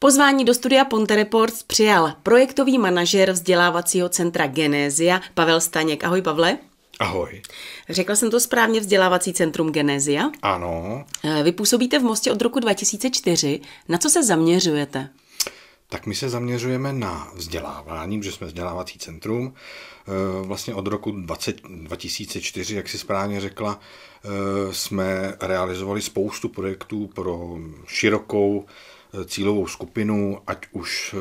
Pozvání do studia Ponte Reports přijal projektový manažer vzdělávacího centra Genézia Pavel Staněk. Ahoj Pavle. Ahoj. Řekla jsem to správně, vzdělávací centrum Genézia? Ano. Eh, vy působíte v Mostě od roku 2004. Na co se zaměřujete? Tak my se zaměřujeme na vzdělávání, že jsme vzdělávací centrum. Eh, vlastně od roku 20, 2004, jak si správně řekla, eh, jsme realizovali spoustu projektů pro širokou cílovou skupinu, ať už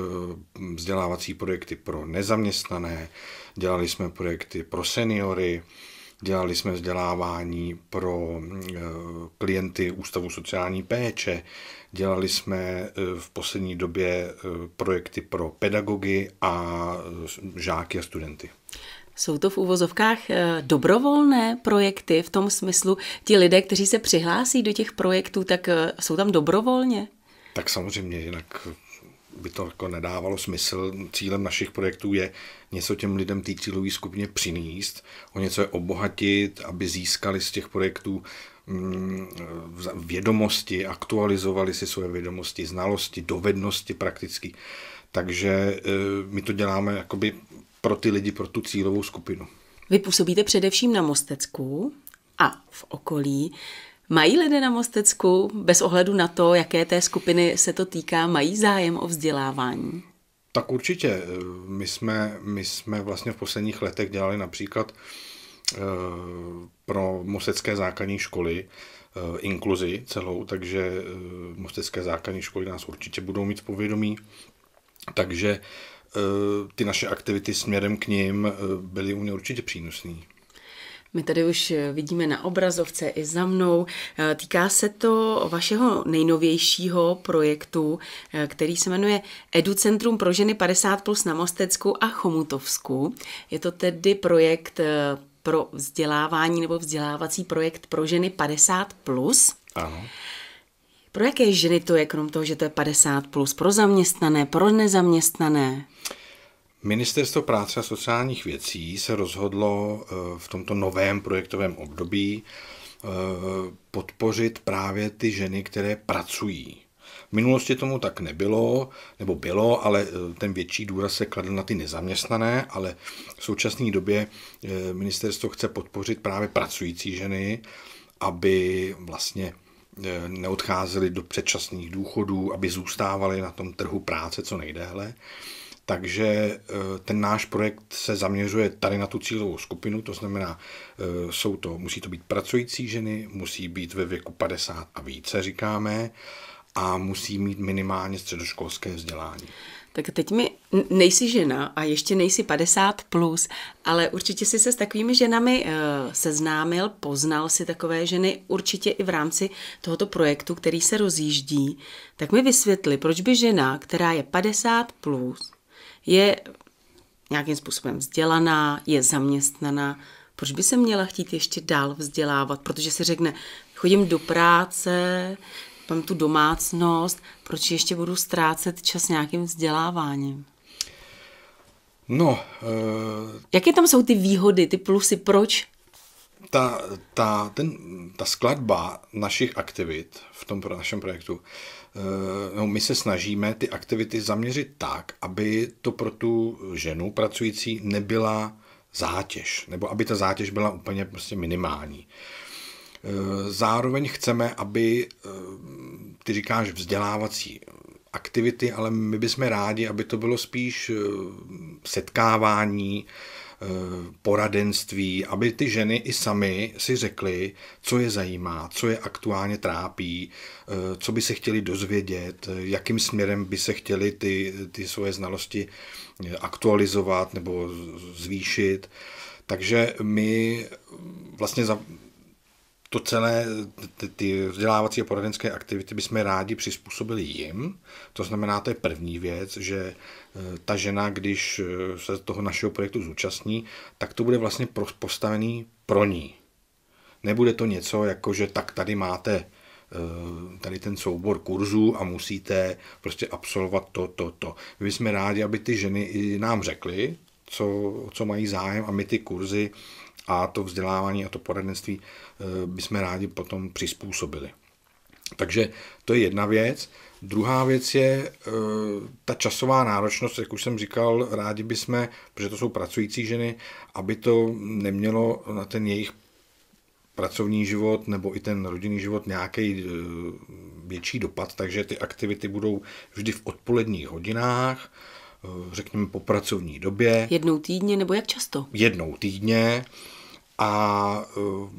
eh, vzdělávací projekty pro nezaměstnané, dělali jsme projekty pro seniory, dělali jsme vzdělávání pro eh, klienty Ústavu sociální péče, dělali jsme eh, v poslední době projekty pro pedagogy a žáky a studenty. Jsou to v uvozovkách dobrovolné projekty v tom smyslu, ti lidé, kteří se přihlásí do těch projektů, tak jsou tam dobrovolně? tak samozřejmě jinak by to jako nedávalo smysl. Cílem našich projektů je něco těm lidem té cílové skupině přinést, o něco je obohatit, aby získali z těch projektů mm, vědomosti, aktualizovali si své vědomosti, znalosti, dovednosti prakticky. Takže e, my to děláme jakoby pro ty lidi, pro tu cílovou skupinu. Vy působíte především na Mostecku a v okolí. Mají lidé na Mostecku, bez ohledu na to, jaké té skupiny se to týká, mají zájem o vzdělávání? Tak určitě. My jsme, my jsme vlastně v posledních letech dělali například eh, pro mostecké základní školy eh, inkluzi celou, takže eh, mostecké základní školy nás určitě budou mít povědomí. Takže ty naše aktivity směrem k ním byly u mě určitě přínosné. My tady už eh, vidíme na obrazovce i za mnou. Eh, týká se to vašeho nejnovějšího projektu, eh, který se jmenuje Educentrum pro ženy 50 plus na Mostecku a Chomutovsku. Je to tedy projekt pro vzdělávání nebo vzdělávací projekt pro ženy 50 plus. Ano. Pro jaké ženy to je, krom toho, že to je 50 plus? Pro zaměstnané, pro nezaměstnané? Ministerstvo práce a sociálních věcí se rozhodlo eh, v tomto novém projektovém období eh, podpořit právě ty ženy, které pracují. V minulosti tomu tak nebylo, nebo bylo, ale eh, ten větší důraz se kladl na ty nezaměstnané, ale v současné době ministerstvo chce podpořit právě pracující ženy, aby vlastně neodcházely do předčasných důchodů, aby zůstávali na tom trhu práce co nejdéle. Takže eh, ten náš projekt se zaměřuje tady na tu cílovou skupinu, to znamená, eh, jsou to, musí to být pracující ženy, musí být ve věku 50 a více, říkáme, a musí mít minimálně středoškolské vzdělání. Tak teď mi nejsi žena a ještě nejsi 50 plus, ale určitě jsi se s takovými ženami eh, seznámil, poznal si takové ženy určitě i v rámci tohoto projektu, který se rozjíždí. Tak mi vysvětli, proč by žena, která je 50 plus, je nějakým způsobem vzdělaná, je zaměstnaná, proč by se měla chtít ještě dál vzdělávat? Protože si řekne, chodím do práce, mám tu domácnost, proč ještě budu ztrácet čas nějakým vzděláváním? No. Uh, Jaké tam jsou ty výhody, ty plusy, proč? Ta, ta, ten, ta skladba našich aktivit v tom našem projektu Eh, no, my se snažíme ty aktivity zaměřit tak, aby to pro tu ženu pracující nebyla zátěž, nebo aby ta zátěž byla úplně prostě minimální. Eh, zároveň chceme, aby, eh, ty říkáš, vzdělávací aktivity, ale my bychom rádi, aby to bylo spíš setkávání, Eh, poradenství, aby ty ženy i sami si řekly, co je zajímá, co je aktuálně trápí, eh, co by se chtěli dozvědět, eh, jakým směrem by se chtěli ty, ty svoje znalosti aktualizovat nebo zvýšit. Takže my vlastně za, to celé, ty, ty vzdělávací a poradenské aktivity bychom rádi přizpůsobili jim. To znamená, to je první věc, že eh, ta žena, když eh, se toho našeho projektu zúčastní, tak to bude vlastně postavený pro ní. Nebude to něco jako, že tak tady máte eh, tady ten soubor kurzů a musíte prostě absolvovat to, to, to. My jsme rádi, aby ty ženy i nám řekly, co, co mají zájem a my ty kurzy uh, a to vzdělávání a to poradenství eh, bychom rádi potom přizpůsobili. Takže to je jedna věc. Druhá věc je eh, ta časová náročnost, jak už jsem říkal, rádi bychom, protože to jsou pracující ženy, aby to nemělo na ten jejich pracovní život nebo i ten rodinný život nějaký eh, větší dopad, takže ty aktivity budou vždy v odpoledních hodinách, řekněme po pracovní době. Jednou týdně nebo jak často? Jednou týdně a, eh,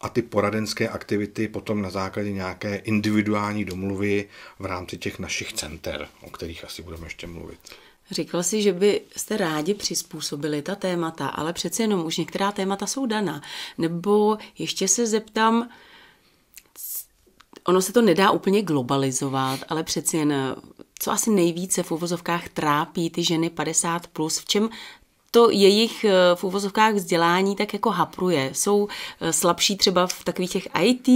a ty poradenské aktivity potom na základě nějaké individuální domluvy v rámci těch našich center, o kterých asi budeme ještě mluvit. Říkal si, že byste rádi přizpůsobili ta témata, ale přeci jenom už některá témata jsou daná. Nebo ještě se zeptám, ono se to nedá úplně globalizovat, ale přeci jen, eh, co asi nejvíce v uvozovkách trápí ty ženy 50+, plus, v čem to jejich eh, v úvozovkách vzdělání tak jako hapruje. Jsou eh, slabší třeba v takových těch IT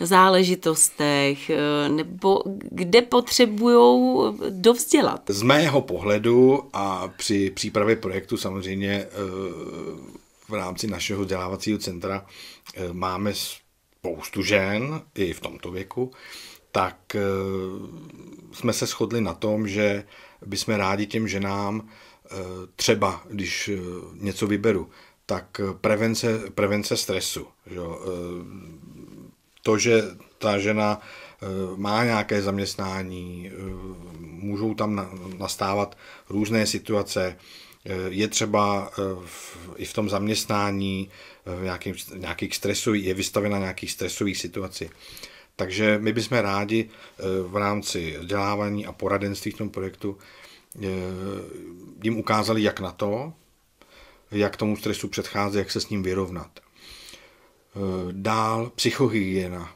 záležitostech, eh, nebo kde potřebují dovzdělat. Z mého pohledu a při přípravě projektu samozřejmě v rámci našeho vzdělávacího centra máme spoustu žen, i v tomto věku, tak jsme se shodli na tom, že bychom rádi těm ženám Eh, třeba, když eh, něco vyberu, tak eh, prevence, prevence stresu. Že? To, že ta žena má nějaké zaměstnání, můžou tam nastávat různé situace, je třeba v, i v tom zaměstnání nějaký nějakých stresový, je vystavena nějakých stresových situací. Takže my bychom rádi v rámci vzdělávání a poradenství v tom projektu Eh, jim ukázali, jak na to, jak tomu stresu předcházet, jak se s ním vyrovnat. Eh, dál psychohygiena.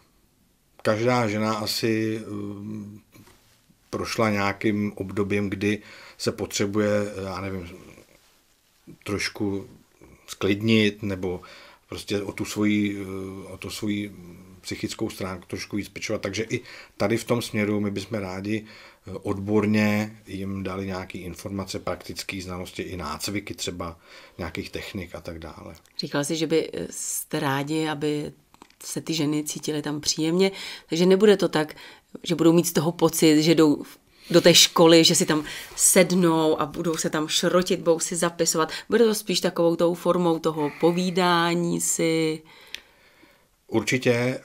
Každá žena asi eh, prošla nějakým obdobím, kdy se potřebuje, já nevím, trošku sklidnit nebo prostě o tu svoji, o to svoji psychickou stránku trošku víc pečovat. Takže i tady v tom směru my bychom rádi eh, odborně jim dali nějaké informace, praktické znalosti i nácviky třeba nějakých technik a tak dále. Říkal jsi, že eh, jste rádi, aby se ty ženy cítily tam příjemně, takže nebude to tak, že budou mít z toho pocit, že jdou do té školy, že si tam sednou a budou se tam šrotit, budou si zapisovat. Bude to spíš takovou tou formou toho povídání si. Určitě, eh,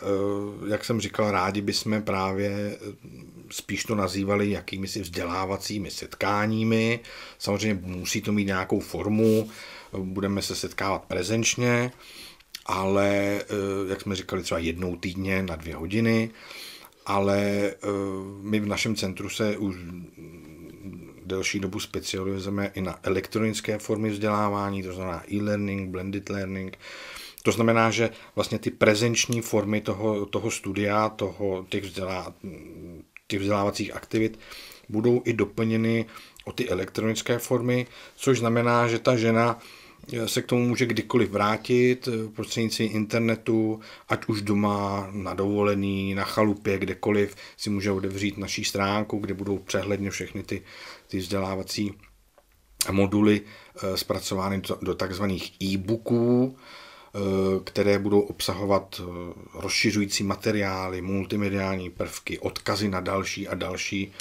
jak jsem říkal, rádi bychom právě eh, spíš to nazývali jakými si vzdělávacími setkáními. Samozřejmě musí to mít nějakou formu, eh, budeme se setkávat prezenčně, ale jak jsme říkali, třeba jednou týdně na dvě hodiny, ale my v našem centru se už delší dobu specializujeme i na elektronické formy vzdělávání, to znamená e-learning, blended learning, to znamená, že vlastně ty prezenční formy toho, toho studia, toho, těch, vzdělá, těch vzdělávacích aktivit budou i doplněny o ty elektronické formy, což znamená, že ta žena eh, se k tomu může kdykoliv vrátit eh, prostřednictvím internetu, ať už doma, na dovolený, na chalupě, kdekoliv si může odevřít naší stránku, kde budou přehledně všechny ty, ty vzdělávací moduly eh, zpracovány do takzvaných e-booků, Eh, které budou obsahovat eh, rozšiřující materiály, multimediální prvky, odkazy na další a další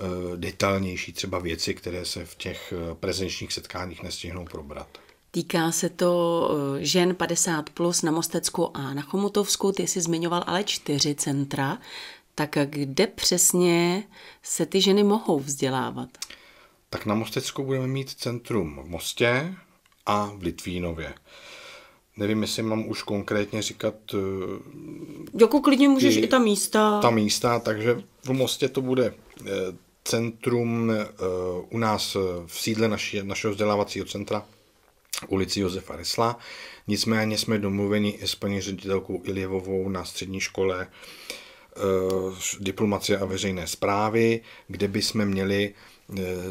eh, detailnější třeba věci, které se v těch prezenčních setkáních nestihnou probrat. Týká se to žen 50 plus na Mostecku a na Chomutovsku. Ty jsi zmiňoval ale čtyři centra. Tak kde přesně se ty ženy mohou vzdělávat? Tak na Mostecku budeme mít centrum v Mostě a v Litvínově. Nevím, jestli mám už konkrétně říkat... Eh, jako klidně můžeš i, i ta místa. Ta místa, takže v Mostě to bude eh, centrum eh, u nás v sídle naši, našeho vzdělávacího centra ulici Josefa Resla. Nicméně jsme domluveni s paní ředitelkou Iljevovou na střední škole diplomacie a veřejné zprávy, kde by jsme měli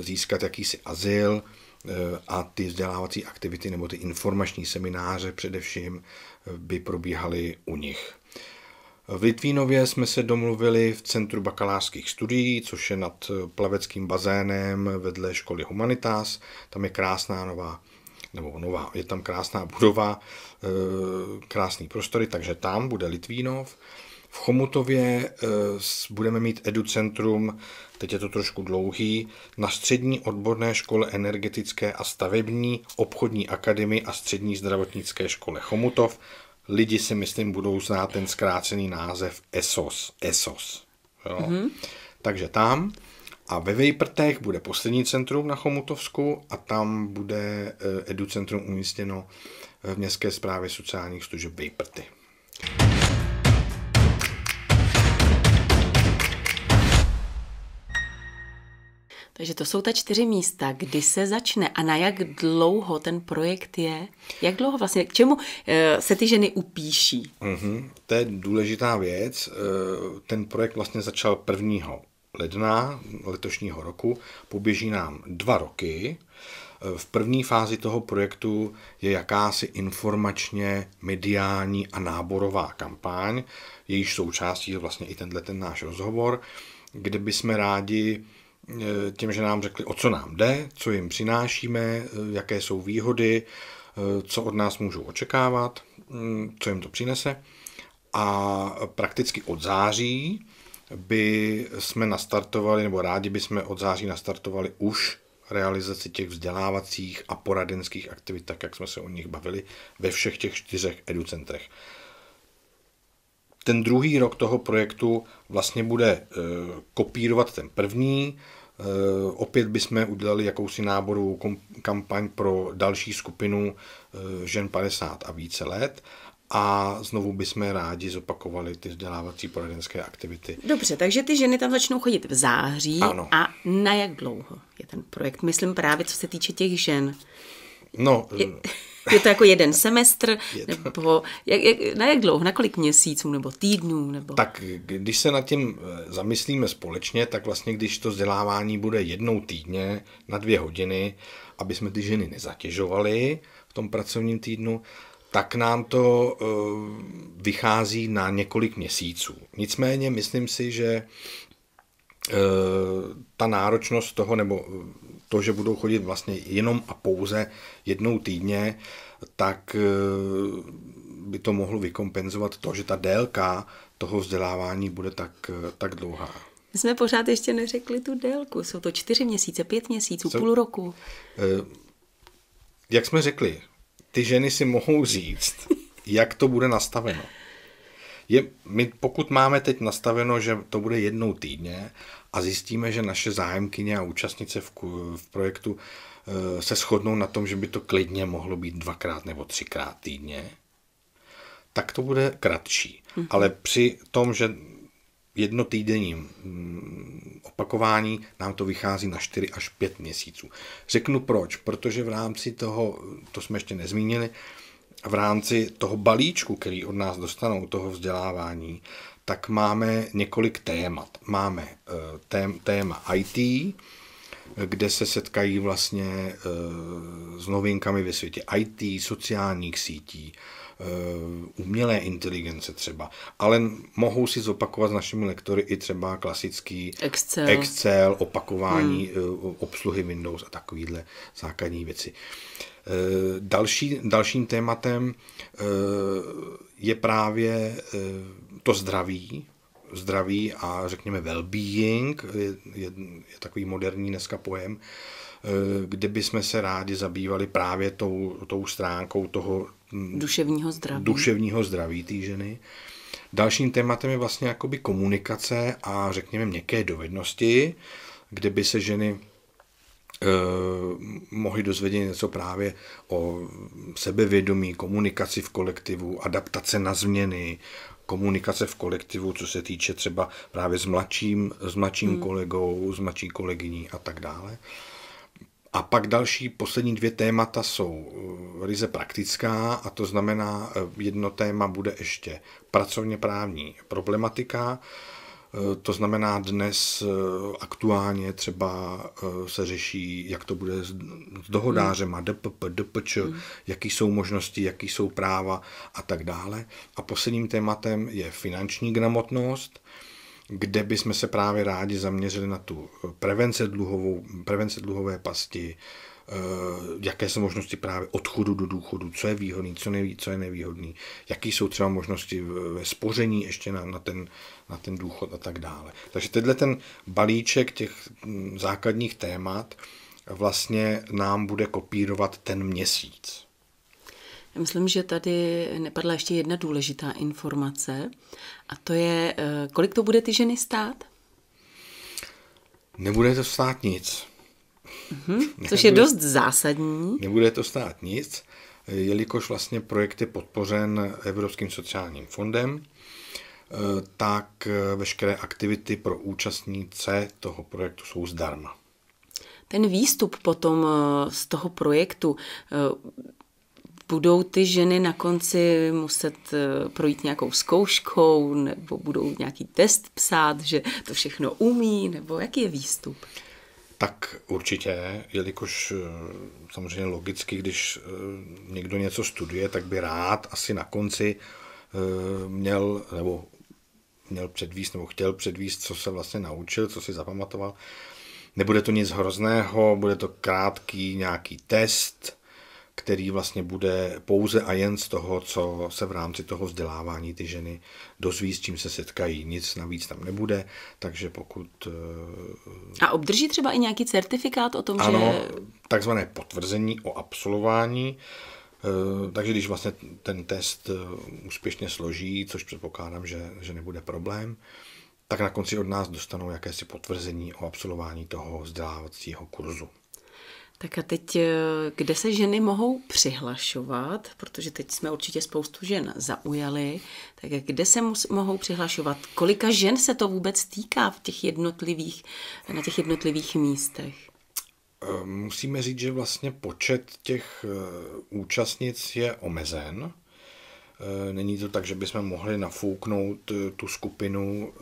získat jakýsi azyl, Eh, a ty vzdělávací aktivity nebo ty informační semináře především eh, by probíhaly u nich. V Litvínově jsme se domluvili v Centru bakalářských studií, což je nad eh, plaveckým bazénem vedle školy Humanitas. Tam je krásná nová, nebo nová, je tam krásná budova, krásný prostory, takže tam bude Litvínov. V Chomutově eh, budeme mít educentrum, teď je to trošku dlouhý, na střední odborné škole energetické a stavební, obchodní akademii a střední zdravotnické škole Chomutov. Lidi si myslím budou znát ten zkrácený název ESOS. ESOS. Jo. Mm-hmm. Takže tam. A ve Vejprtech bude poslední centrum na Chomutovsku a tam bude eh, educentrum umístěno v městské správě sociálních služeb Vejprty. Takže to jsou ta čtyři místa, kdy se začne a na jak dlouho ten projekt je? Jak dlouho vlastně, k čemu eh, se ty ženy upíší? Mm-hmm. To je důležitá věc. Eh, ten projekt vlastně začal 1. ledna letošního roku. Poběží nám dva roky. Eh, v první fázi toho projektu je jakási informačně mediální a náborová kampaň, jejíž součástí je vlastně i tenhle ten náš rozhovor, kde bychom rádi E, tím, že nám řekli, o co nám jde, co jim přinášíme, e, jaké jsou výhody, e, co od nás můžou očekávat, mm, co jim to přinese. A prakticky od září by jsme nastartovali, nebo rádi by jsme od září nastartovali už realizaci těch vzdělávacích a poradenských aktivit, tak jak jsme se o nich bavili, ve všech těch čtyřech educentrech. Ten druhý rok toho projektu vlastně bude kopírovat ten první, Eh, opět bychom udělali jakousi náborovou kampaň pro další skupinu eh, žen 50 a více let a znovu bychom rádi zopakovali ty vzdělávací poradenské aktivity. Dobře, takže ty ženy tam začnou chodit v září ano. a na jak dlouho je ten projekt? Myslím právě, co se týče těch žen. No, je... Eh, Je to jako jeden semestr? Je to... Nebo jak, jak, na jak dlouho? Na kolik měsíců nebo týdnů? Nebo... Tak když se nad tím eh, zamyslíme společně, tak vlastně když to vzdělávání bude jednou týdně na dvě hodiny, aby jsme ty ženy nezatěžovali v tom pracovním týdnu, tak nám to eh, vychází na několik měsíců. Nicméně myslím si, že eh, ta náročnost toho, nebo to, že budou chodit vlastně jenom a pouze jednou týdně, tak eh, by to mohlo vykompenzovat to, že ta délka toho vzdělávání bude tak, eh, tak dlouhá. My jsme pořád ještě neřekli tu délku. Jsou to čtyři měsíce, pět měsíců, Co? půl roku. Eh, jak jsme řekli, ty ženy si mohou říct, jak to bude nastaveno. Je, my pokud máme teď nastaveno, že to bude jednou týdně a zjistíme, že naše zájemkyně a účastnice v, v projektu eh, se shodnou na tom, že by to klidně mohlo být dvakrát nebo třikrát týdně, tak to bude kratší. Hmm. Ale při tom, že jednotýdenním mm, opakování nám to vychází na 4 až 5 měsíců. Řeknu proč, protože v rámci toho, to jsme ještě nezmínili, v rámci toho balíčku, který od nás dostanou, toho vzdělávání, tak máme několik témat. Máme eh, téma IT, kde se setkají vlastně eh, s novinkami ve světě IT, sociálních sítí, Eh, umělé inteligence třeba, ale mohou si zopakovat s našimi lektory i třeba klasický Excel, Excel opakování hmm. Eh, obsluhy Windows a takovýhle základní věci. Eh, další, dalším tématem je právě to zdraví, zdraví a řekněme well-being, je, je, je takový moderní dneska pojem, Eh, kdyby jsme se rádi zabývali právě tou, tou stránkou toho mm, duševního zdraví, duševního zdraví té ženy. Dalším tématem je vlastně jakoby komunikace a řekněme měkké dovednosti, kde by se ženy eh, mohly dozvědět něco právě o sebevědomí, komunikaci v kolektivu, adaptace na změny, komunikace v kolektivu, co se týče třeba právě s mladším, s mladším hmm. kolegou, s mladší kolegyní a tak dále. Eh, a pak další poslední dvě témata jsou eh, ryze praktická, a to znamená, eh, jedno téma bude ještě pracovně právní problematika. Eh, to znamená, dnes aktuálně třeba se řeší, jak to bude s dohodářem a DPP, DPČ, mm. jaký jsou možnosti, jaký jsou práva a tak dále. A posledním tématem je finanční gramotnost, kde bychom se právě rádi zaměřili na tu eh, prevence, dluhovou, prevence dluhové pasti, eh, jaké jsou možnosti právě odchodu do důchodu, co je výhodný, co, neví, co je nevýhodný, jaký jsou třeba možnosti ve spoření ještě na, na, ten, na ten důchod a tak dále. Takže tenhle ten balíček těch mm, základních témat vlastně nám bude kopírovat ten měsíc. Já myslím, že tady nepadla ještě jedna důležitá informace a to je, eh, kolik to bude ty ženy stát? Nebude to stát nic. Mm-hmm, což nebude, je dost zásadní. Nebude to stát nic, jelikož vlastně projekt je podpořen Evropským sociálním fondem, eh, tak eh, veškeré aktivity pro účastníce toho projektu jsou zdarma. Ten výstup potom z toho projektu budou ty ženy na konci muset eh, projít nějakou zkouškou nebo budou nějaký test psát, že to všechno umí, nebo jaký je výstup? Tak určitě, jelikož eh, samozřejmě logicky, když eh, někdo něco studuje, tak by rád asi na konci měl, nebo měl předvíst, nebo chtěl předvíst, co se vlastně naučil, co si zapamatoval. Nebude to nic hrozného, bude to krátký nějaký test, který vlastně bude pouze a jen z toho, co se v rámci toho vzdělávání ty ženy dozví, s čím se setkají. Nic navíc tam nebude, takže pokud... Eh, a obdrží třeba i nějaký certifikát o tom, ano, že... takzvané potvrzení o absolvování, eh, takže když vlastně ten test eh, úspěšně složí, což předpokládám, že, že nebude problém, tak na konci od nás dostanou jakési potvrzení o absolvování toho vzdělávacího kurzu. Tak a teď, eh, kde se ženy mohou přihlašovat, protože teď jsme určitě spoustu žen zaujali, tak kde se mus, mohou přihlašovat? Kolika žen se to vůbec týká v těch jednotlivých, na těch jednotlivých místech? Eh, musíme říct, že vlastně počet těch eh, účastnic je omezen. Není to tak, že bychom mohli nafouknout tu skupinu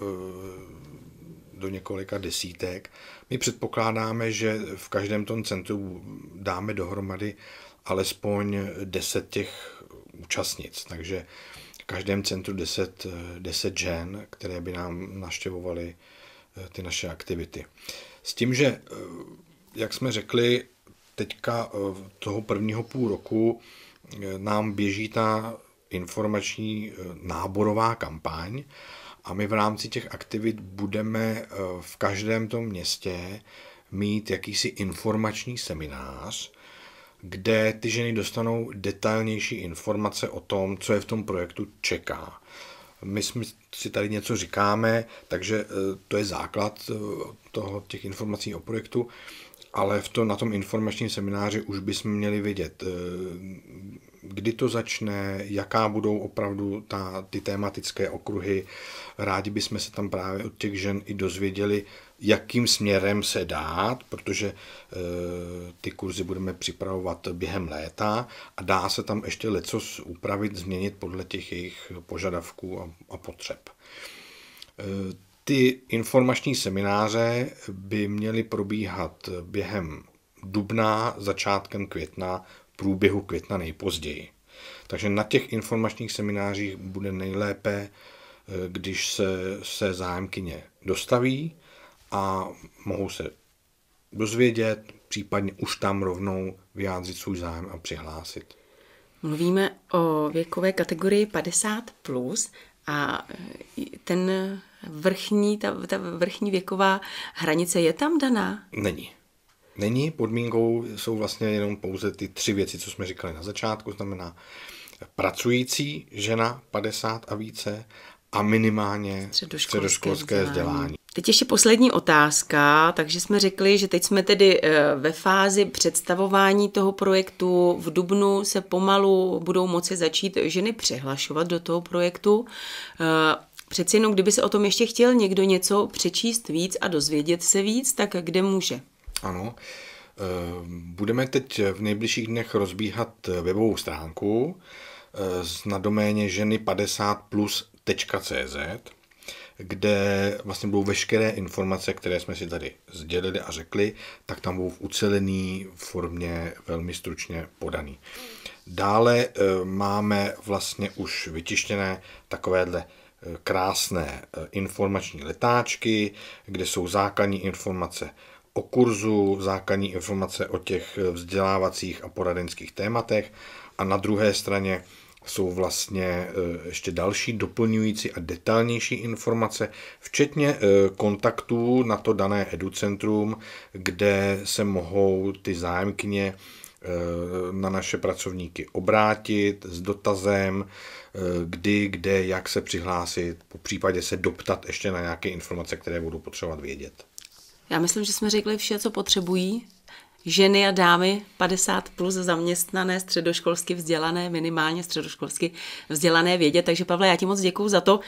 do několika desítek. My předpokládáme, že v každém tom centru dáme dohromady alespoň 10 těch účastnic, takže v každém centru 10, 10 žen, které by nám naštěvovaly eh, ty naše aktivity. S tím, že, eh, jak jsme řekli, teďka eh, toho prvního půl roku nám běží ta informační náborová kampaň a my v rámci těch aktivit budeme eh, v každém tom městě mít jakýsi informační seminář, kde ty ženy dostanou detailnější informace o tom, co je v tom projektu čeká. My jsme si tady něco říkáme, takže eh, to je základ eh, toho, těch informací o projektu, ale v to, na tom informačním semináři už bychom měli vědět, kdy to začne, jaká budou opravdu ta, ty tématické okruhy. Rádi bychom se tam právě od těch žen i dozvěděli, jakým směrem se dát, protože e, ty kurzy budeme připravovat během léta a dá se tam ještě leco upravit, změnit podle těch jejich požadavků a, a potřeb. E, ty informační semináře by měly probíhat během dubna, začátkem května průběhu května nejpozději. Takže na těch informačních seminářích bude nejlépe, eh, když se, se zájemkyně dostaví a mohou se dozvědět, případně už tam rovnou vyjádřit svůj zájem a přihlásit. Mluvíme o věkové kategorii 50 plus a eh, ten vrchní, ta, ta vrchní věková hranice je tam daná? Není není. Podmínkou jsou vlastně jenom pouze ty tři věci, co jsme říkali na začátku, znamená pracující žena 50 a více a minimálně středoškolské, středoškolské vzdělání. Teď ještě poslední otázka, takže jsme řekli, že teď jsme tedy eh, ve fázi představování toho projektu. V Dubnu se pomalu budou moci začít ženy přihlašovat do toho projektu. Eh, přeci jenom, kdyby se o tom ještě chtěl někdo něco přečíst víc a dozvědět se víc, tak kde může? Ano. Eh, budeme teď v nejbližších dnech rozbíhat webovou stránku eh, na doméně ženy 50 plus.cz, kde vlastně budou veškeré informace, které jsme si tady sdělili a řekli, tak tam budou v ucelený formě velmi stručně podaný. Dále eh, máme vlastně už vytištěné takovéhle krásné informační letáčky, kde jsou základní informace o kurzu, základní informace o těch vzdělávacích a poradenských tématech a na druhé straně jsou vlastně e, ještě další doplňující a detailnější informace, včetně e, kontaktů na to dané educentrum, kde se mohou ty zájemkyně e, na naše pracovníky obrátit s dotazem, kdy, kde, jak se přihlásit, po případě se doptat ještě na nějaké informace, které budou potřebovat vědět. Já myslím, že jsme řekli vše, co potřebují ženy a dámy 50 plus zaměstnané, středoškolsky vzdělané, minimálně středoškolsky vzdělané vědě. Takže Pavle, já ti moc děkuju za to,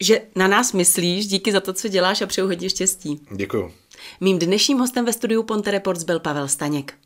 že na nás myslíš, díky za to, co děláš a přeju hodně štěstí. Děkuju. Mým dnešním hostem ve studiu Ponte Reports byl Pavel Staněk.